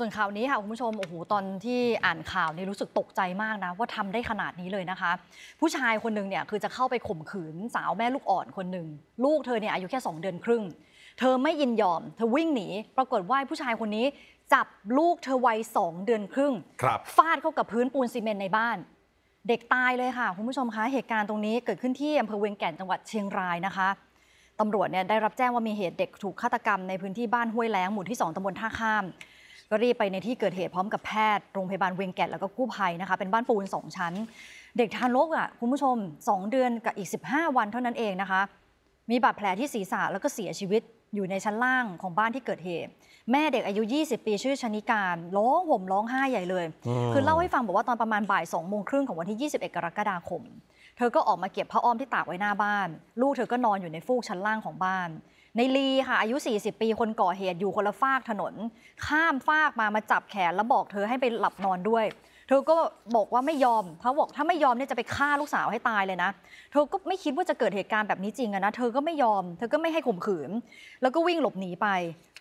ส่วนข่าวนี้ค่ะคุณผู้ชมโอ้โหตอนที่อ่านข่าวนี่รู้สึกตกใจมากนะว่าทำได้ขนาดนี้เลยนะคะ ผู้ชายคนหนึ่งเนี่ยคือจะเข้าไปข่มขืนสาวแม่ลูกอ่อนคนหนึ่งลูกเธอเนี่ยอายุแค่2เดือนครึ่งเธอไม่ยินยอมเธอวิ่งหนีปรากฏว่าผู้ชายคนนี้จับลูกเธอวัยสองเดือนครึ่งฟาดเข้ากับพื้นปูนซีเมนต์ในบ้าน เด็กตายเลยค่ะคุณผู้ชมคะเหตุการณ์ตรงนี้ เกิดขึ้นที่อำเภอเวียงแก่นจังหวัดเชียงรายนะคะตำรวจเนี่ยได้รับแจ้งว่ามีเหตุเด็กถูกฆาตกรรมในพื้นที่บ้านห้วยแล้งหมู่ที่2ตำบลท่าข้ามก็รีบไปในที่เกิดเหตุ พร้อมกับแพทย์ โรงพยาบาลเวียงแก่นแล้วก็กู้ภัยนะคะเป็นบ้านปูน 2 ชั้น เด็กทานรกอ่ะคุณผู้ชม 2 เดือนกับอีก 15 วันเท่านั้นเองนะคะ มีบาดแผลที่ศีรษะแล้วก็เสียชีวิตอยู่ในชั้นล่างของบ้านที่เกิดเหตุ แม่เด็กอายุ 20 ปีชื่อชนิการร้องห่มร้องไห้ใหญ่เลย คือเล่าให้ฟังบอกว่าตอนประมาณบ่าย2โมงครึ่งของวันที่21กรกฎาคมเธอก็ออกมาเก็บผ้าอ้อมที่ตากไว้หน้าบ้านลูกเธอก็นอนอยู่ในฟูกชั้นล่างของบ้านในลีค่ะอายุ 40 ปีคนก่อเหตุอยู่คนละฟากถนน ข้ามฟากมามาจับแขนแล้วบอกเธอให้ไปหลับนอนด้วย เธอก็บอกว่าไม่ยอมเขาบอกถ้าไม่ยอมเนี่ยจะไปฆ่าลูกสาวให้ตายเลยนะ เธอก็ไม่คิดว่าจะเกิดเหตุการณ์แบบนี้จริงอะนะเธอก็ไม่ยอมเธอก็ไม่ให้ข่มขืนแล้วก็วิ่งหลบหนีไป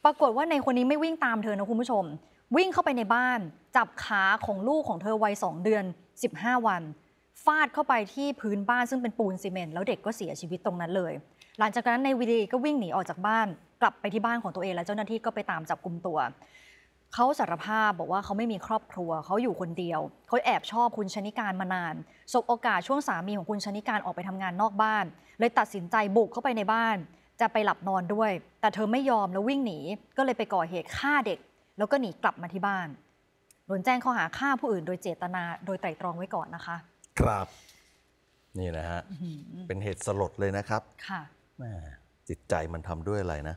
ปรากฏว่าในคนนี้ไม่วิ่งตามเธอนะคุณผู้ชม วิ่งเข้าไปในบ้านจับขาของลูกของเธอวัย2เดือน 15วันฟาดเข้าไปที่พื้นบ้านซึ่งเป็นปูนซีเมนต์แล้วเด็กก็เสียชีวิตตรงนั้นเลย หลังจากนั้นในวีดีก็วิ่งหนีออกจากบ้าน กลับไปที่บ้านของตัวเองและเจ้าหน้าที่ก็ไปตามจับกลุ่มตัว เขาสารภาพบอกว่าเขาไม่มีครอบครัวเขาอยู่คนเดียว เขาแอบชอบคุณชนิการมานานสบโอกาสช่วงสามีของคุณชนิการออกไปทำงานนอกบ้านเลยตัดสินใจบุกเข้าไปในบ้าน จะไปหลับนอนด้วย แต่เธอไม่ยอมแล้ววิ่งหนีก็เลยไปก่อเหตุฆ่าเด็ก แล้วก็หนีกลับมาที่บ้านโดนแจ้งข้อหาฆ่าผู้อื่น โดยเจตนาโดยไตรตรองไว้ก่อนนะคะครับ นี่นะฮะเป็นเหตุสลดเลยนะครับ ค่ะแม่จิตใจมันทำด้วยอะไรนะ